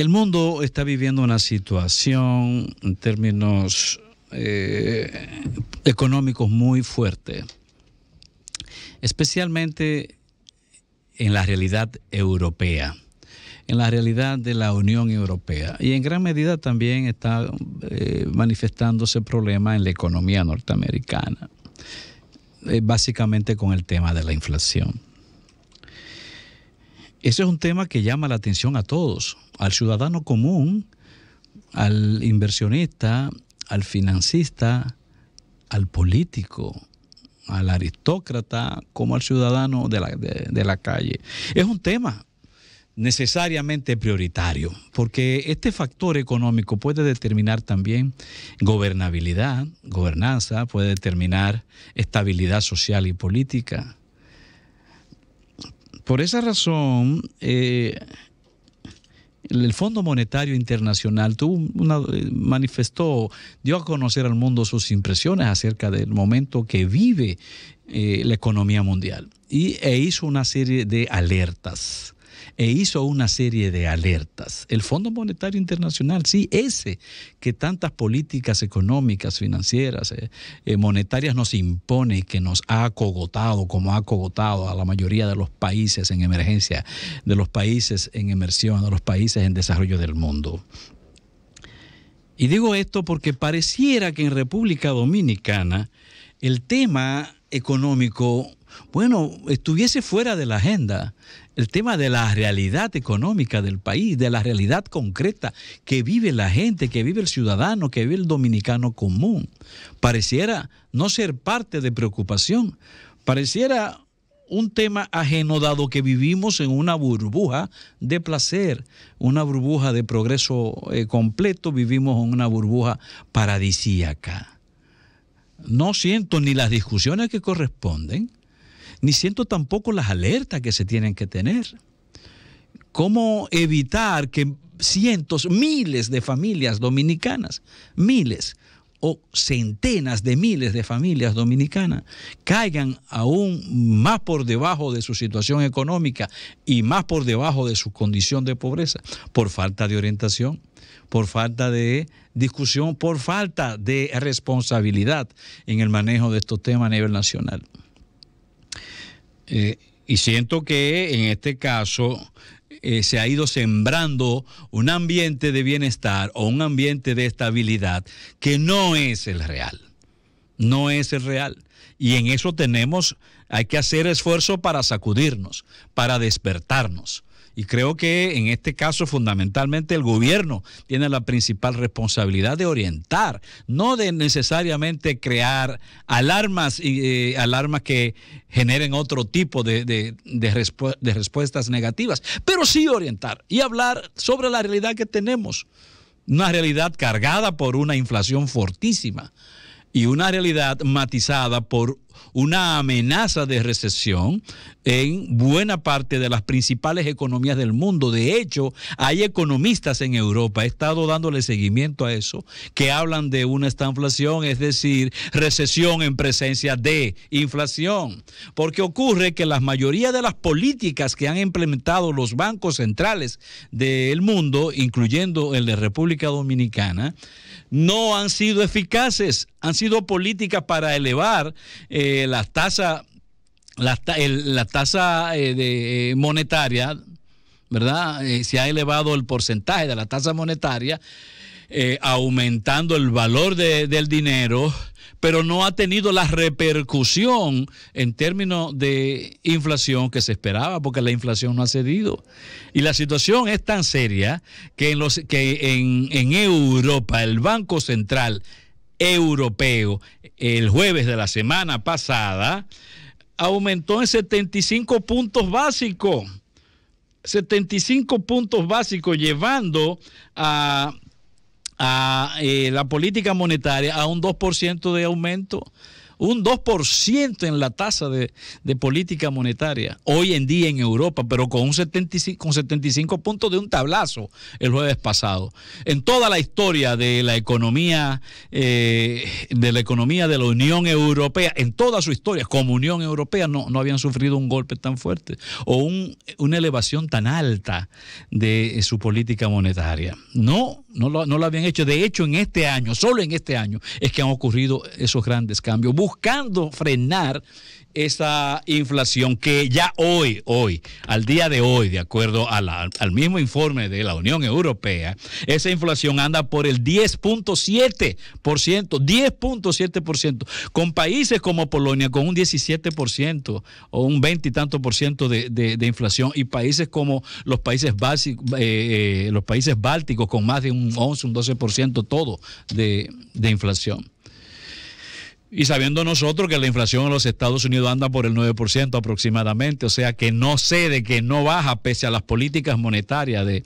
El mundo está viviendo una situación en términos eh, económicos muy fuerte, especialmente en la realidad europea, en la realidad de la Unión Europea. Y en gran medida también está eh, manifestándose problema en la economía norteamericana, eh, básicamente con el tema de la inflación. Ese es un tema que llama la atención a todos, al ciudadano común, al inversionista, al financista, al político, al aristócrata, como al ciudadano de la, de la calle. Es un tema necesariamente prioritario, porque este factor económico puede determinar también gobernabilidad, gobernanza, puede determinar estabilidad social y política, por esa razón, eh, el Fondo Monetario Internacional tuvo una, eh, manifestó, dio a conocer al mundo sus impresiones acerca del momento que vive eh, la economía mundial y, e hizo una serie de alertas e hizo una serie de alertas. El Fondo Monetario Internacional, sí, ese que tantas políticas económicas, financieras, eh, eh, monetarias nos impone y que nos ha cogotado como ha cogotado a la mayoría de los países en emergencia, de los países en emersión, de los países en desarrollo del mundo. Y digo esto porque pareciera que en República Dominicana el tema económico bueno, estuviese fuera de la agenda el tema de la realidad económica del país, de la realidad concreta que vive la gente, que vive el ciudadano, que vive el dominicano común. Pareciera no ser parte de preocupación, pareciera un tema ajeno dado que vivimos en una burbuja de placer, una burbuja de progreso eh, completo, vivimos en una burbuja paradisíaca. No siento ni las discusiones que corresponden, ni siento tampoco las alertas que se tienen que tener. ¿Cómo evitar que cientos, miles de familias dominicanas, miles o centenas de miles de familias dominicanas caigan aún más por debajo de su situación económica y más por debajo de su condición de pobreza por falta de orientación, por falta de discusión, por falta de responsabilidad en el manejo de estos temas a nivel nacional. Eh, y siento que en este caso eh, se ha ido sembrando un ambiente de bienestar o un ambiente de estabilidad que no es el real. No es el real. Y en eso tenemos, hay que hacer esfuerzo para sacudirnos, para despertarnos y creo que en este caso fundamentalmente el gobierno tiene la principal responsabilidad de orientar, no de necesariamente crear alarmas y eh, alarmas que generen otro tipo de, de, de respuestas negativas, pero sí orientar y hablar sobre la realidad que tenemos, una realidad cargada por una inflación fortísima y una realidad matizada por una amenaza de recesión en buena parte de las principales economías del mundo. De hecho, hay economistas en Europa, he estado dándole seguimiento a eso, que hablan de una estanflación, es decir, recesión en presencia de inflación. Porque ocurre que la mayoría de las políticas que han implementado los bancos centrales del mundo, incluyendo el de República Dominicana, no han sido eficaces, han sido políticas para elevar eh, la tasa la, eh, tasa de, eh, monetaria, ¿verdad? se ha elevado el porcentaje de la tasa monetaria, aumentando el valor del dinero, pero no ha tenido la repercusión en términos de inflación que se esperaba, porque la inflación no ha cedido. Y la situación es tan seria que en, que en Europa el Banco Central Europeo el jueves de la semana pasada aumentó en 75 puntos básicos. 75 puntos básicos, llevando a a eh, la política monetaria a un 2% de aumento, un 2% en la tasa de, política monetaria, hoy en día en Europa, pero con, un 75, con 75 puntos de un tablazo el jueves pasado. En toda la historia de la economía, eh, de la economía de la Unión Europea, en toda su historia como Unión Europea, no, no habían sufrido un golpe tan fuerte o una elevación tan alta de eh, su política monetaria. No no lo, habían hecho. De hecho, en este año, solo en este año, es que han ocurrido esos grandes cambios, buscando frenar esa inflación que ya hoy, hoy, al día de hoy, de acuerdo al mismo informe de la Unión Europea, esa inflación anda por el 10.7%, 10.7%, con países como Polonia con un 17% o un 20 y tanto por ciento de, inflación y países como los países, básicos, eh, eh, los países bálticos con más de un 11, un 12% todo de inflación. Y sabiendo nosotros que la inflación en los Estados Unidos anda por el 9% aproximadamente, o sea que no cede, que no baja pese a las políticas monetarias de,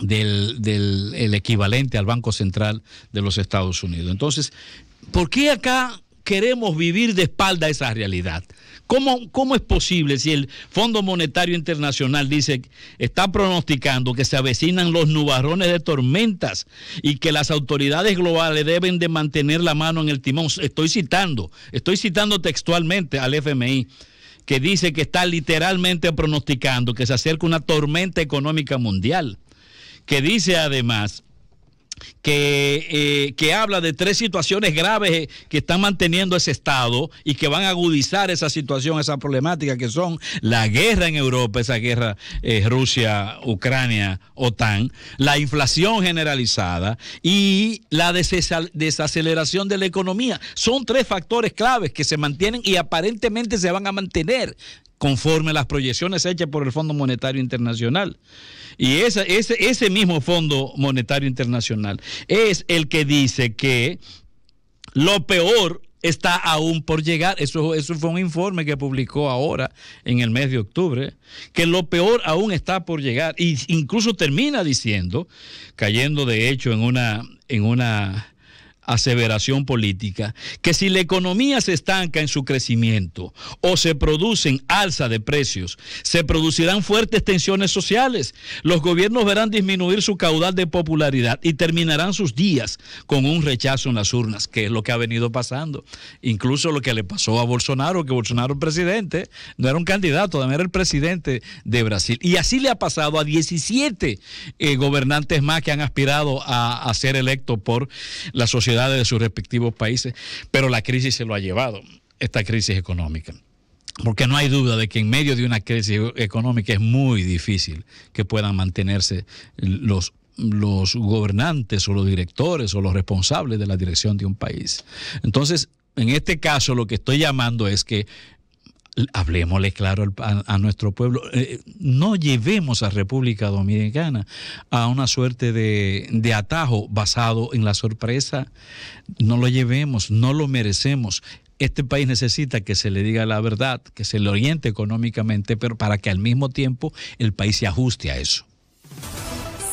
del, equivalente al Banco Central de los Estados Unidos. Entonces, ¿por qué acá queremos vivir de espalda a esa realidad. ¿Cómo, ¿Cómo es posible si el Fondo Monetario Internacional dice, está pronosticando que se avecinan los nubarrones de tormentas y que las autoridades globales deben de mantener la mano en el timón? Estoy citando, estoy citando textualmente al FMI que dice que está literalmente pronosticando que se acerca una tormenta económica mundial, que dice además que, eh, que, habla de tres situaciones graves eh, que están manteniendo ese Estado y que van a agudizar esa situación, esa problemática, que son la guerra en Europa, esa guerra eh, Rusia, Ucrania, OTAN, la inflación generalizada y la desaceleración de la economía. Son tres factores claves que se mantienen y aparentemente se van a mantener conforme a las proyecciones hechas por el Fondo Monetario Internacional. Y ese, ese mismo Fondo Monetario Internacional es el que dice que lo peor está aún por llegar. Eso, eso fue un informe que publicó ahora en el mes de octubre, que lo peor aún está por llegar. Y incluso termina diciendo, cayendo de hecho en una, en una aseveración política que si la economía se estanca en su crecimiento o se producen alza de precios, se producirán fuertes tensiones sociales, los gobiernos verán disminuir su caudal de popularidad y terminarán sus días con un rechazo en las urnas, que es lo que ha venido pasando. Incluso lo que le pasó a Bolsonaro, que Bolsonaro el presidente, no era un candidato, también era el presidente de Brasil. Y así le ha pasado a 17 eh, gobernantes más que han aspirado a, a ser electos por la sociedad de sus respectivos países, pero la crisis se lo ha llevado, esta crisis económica. Porque no hay duda de que en medio de una crisis económica es muy difícil que puedan mantenerse los los gobernantes o los directores o los responsables de la dirección de un país. Entonces, en este caso, lo que estoy llamando es que hablemosle claro a, nuestro pueblo, eh, no llevemos a República Dominicana a una suerte de, atajo basado en la sorpresa, no lo llevemos, no lo merecemos. Este país necesita que se le diga la verdad, que se le oriente económicamente, pero para que al mismo tiempo el país se ajuste a eso.